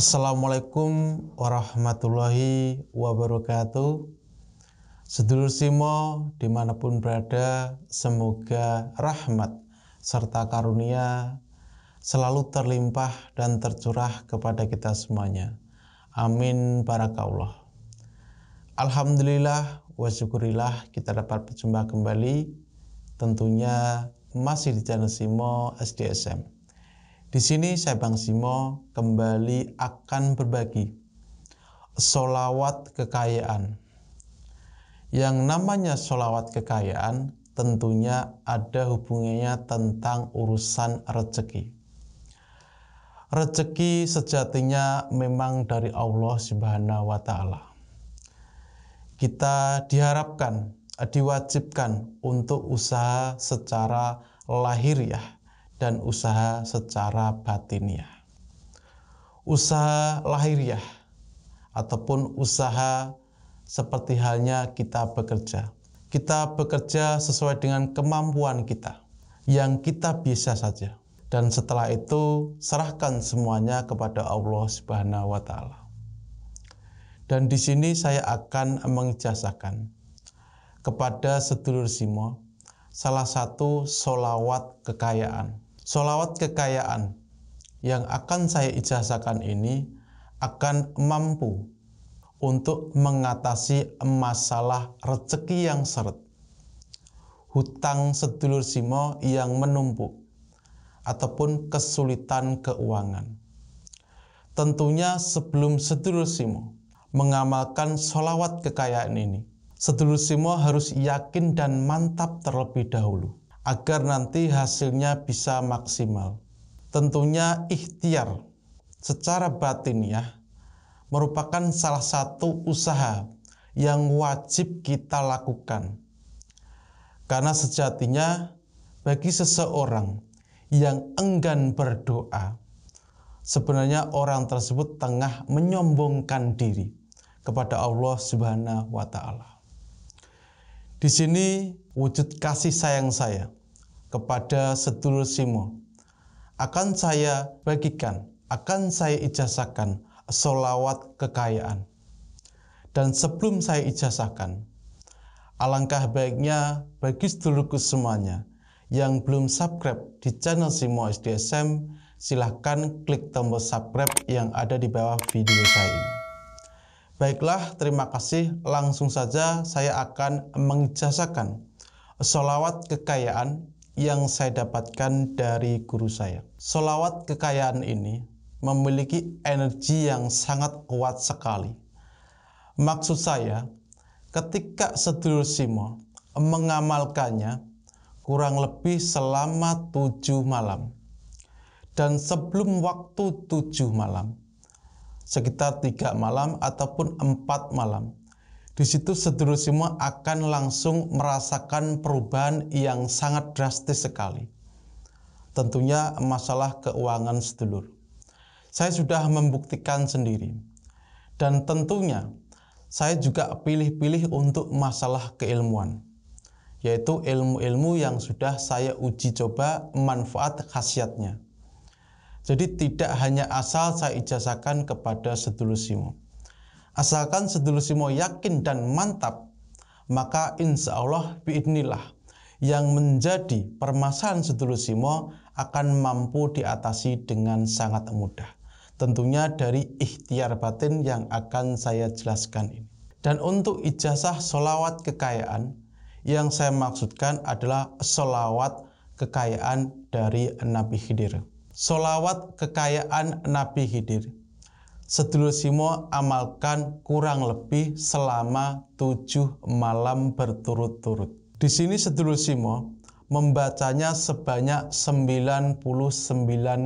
Assalamualaikum warahmatullahi wabarakatuh. Sedulur Simo dimanapun berada, semoga rahmat serta karunia selalu terlimpah dan tercurah kepada kita semuanya. Amin barakallah. Alhamdulillah wa syukurillah kita dapat berjumpa kembali tentunya masih di channel Simo SDSM. Di sini saya Bang Simo kembali akan berbagi solawat kekayaan. Yang namanya solawat kekayaan tentunya ada hubungannya tentang urusan rezeki. Rezeki sejatinya memang dari Allah Subhanahu wa taala. Kita diharapkan, diwajibkan untuk usaha secara lahiriah. Ya dan usaha secara batiniah. Usaha lahiriah ataupun usaha seperti halnya kita bekerja. Kita bekerja sesuai dengan kemampuan kita yang kita bisa saja. Dan setelah itu serahkan semuanya kepada Allah Subhanahu wa taala. Dan di sini saya akan mengijazahkan kepada sedulur Simo salah satu solawat kekayaan Solawat kekayaan yang akan saya ijazahkan ini akan mampu untuk mengatasi masalah rezeki yang seret, hutang sedulur simo yang menumpuk, ataupun kesulitan keuangan. Tentunya sebelum sedulur simo mengamalkan solawat kekayaan ini, sedulur simo harus yakin dan mantap terlebih dahulu agar nanti hasilnya bisa maksimal. Tentunya ikhtiar secara batin ya merupakan salah satu usaha yang wajib kita lakukan. Karena sejatinya bagi seseorang yang enggan berdoa, sebenarnya orang tersebut tengah menyombongkan diri kepada Allah Subhanahu wa taala. Di sini wujud kasih sayang saya kepada sedulur Simo. Akan saya bagikan, akan saya ijazahkan solawat kekayaan. Dan sebelum saya ijazahkan, alangkah baiknya bagi sedulurku semuanya yang belum subscribe di channel Simo SDSM, silahkan klik tombol subscribe yang ada di bawah video saya ini. Baiklah, terima kasih. Langsung saja saya akan mengijazahkan solawat kekayaan yang saya dapatkan dari guru saya. Solawat kekayaan ini memiliki energi yang sangat kuat sekali. Maksud saya, ketika sedulur Simo mengamalkannya kurang lebih selama tujuh malam. Dan sebelum waktu tujuh malam, sekitar tiga malam ataupun empat malam, di situ sedulur semua akan langsung merasakan perubahan yang sangat drastis sekali. Tentunya masalah keuangan sedulur. Saya sudah membuktikan sendiri. Dan tentunya saya juga pilih-pilih untuk masalah keilmuan. Yaitu ilmu-ilmu yang sudah saya uji coba manfaat khasiatnya. Jadi tidak hanya asal saya ijazahkan kepada sedulur semua. Asalkan sedulur semua yakin dan mantap, maka insya Allah biidnillah yang menjadi permasalahan sedulur semua akan mampu diatasi dengan sangat mudah. Tentunya dari ikhtiar batin yang akan saya jelaskan ini. Dan untuk ijazah solawat kekayaan, yang saya maksudkan adalah solawat kekayaan dari Nabi Khidir. Solawat kekayaan Nabi Khidir sedulur Simo amalkan kurang lebih selama tujuh malam berturut-turut. Di sini sedulur Simo membacanya sebanyak 99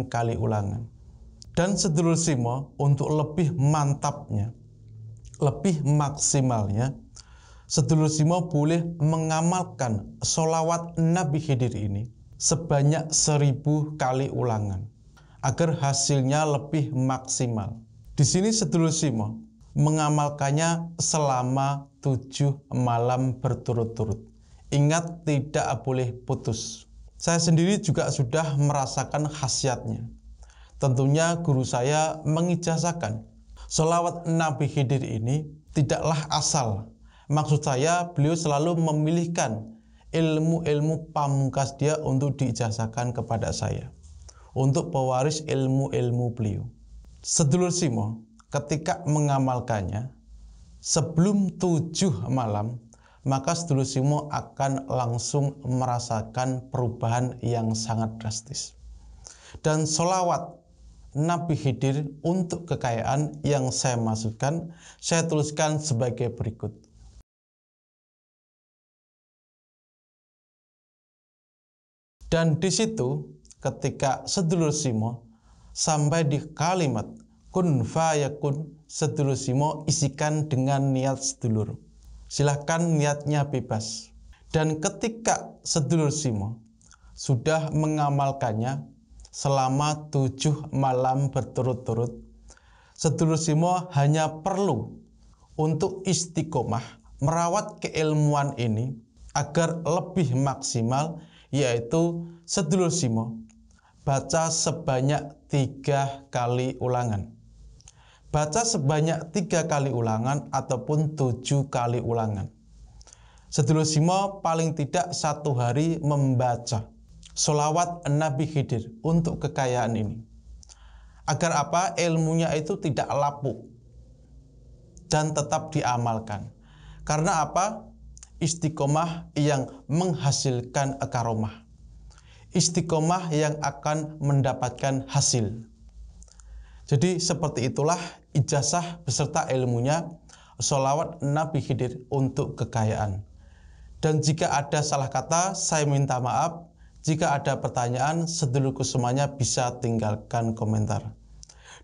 kali ulangan. Dan sedulur Simo untuk lebih mantapnya, lebih maksimalnya, sedulur Simo boleh mengamalkan solawat Nabi Khidir ini sebanyak seribu kali ulangan agar hasilnya lebih maksimal. Di sini sedulur Simon mengamalkannya selama tujuh malam berturut-turut. Ingat tidak boleh putus. Saya sendiri juga sudah merasakan khasiatnya. Tentunya guru saya mengijazahkan. Selawat Nabi Khidir ini tidaklah asal. Maksud saya beliau selalu memilihkan ilmu-ilmu pamungkas dia untuk diijazahkan kepada saya. Untuk pewaris ilmu-ilmu beliau. Sedulur Simo ketika mengamalkannya sebelum tujuh malam maka sedulur Simo akan langsung merasakan perubahan yang sangat drastis. Dan solawat Nabi Hidir untuk kekayaan yang saya masukkan, saya tuliskan sebagai berikut. Dan di situ, ketika sedulur Simo sampai di kalimat kun fayakun sedulur simo isikan dengan niat sedulur. Silahkan niatnya bebas. Dan ketika sedulur simo sudah mengamalkannya selama tujuh malam berturut-turut, sedulur simo hanya perlu untuk istiqomah merawat keilmuan ini agar lebih maksimal yaitu sedulur simo baca sebanyak tiga kali ulangan. Baca sebanyak tiga kali ulangan ataupun tujuh kali ulangan. Sedulur Simo paling tidak satu hari membaca solawat Nabi Khidir untuk kekayaan ini. Agar apa? Ilmunya itu tidak lapuk dan tetap diamalkan. Karena apa? Istiqomah yang menghasilkan karomah istiqomah yang akan mendapatkan hasil. Jadi seperti itulah ijazah beserta ilmunya sholawat Nabi Khidir untuk kekayaan. Dan jika ada salah kata, saya minta maaf. Jika ada pertanyaan, sedulurku semuanya bisa tinggalkan komentar.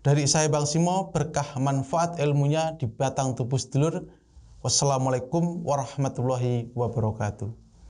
Dari saya Bang Simo, berkah manfaat ilmunya di batang tubuh sedulur. Wassalamualaikum warahmatullahi wabarakatuh.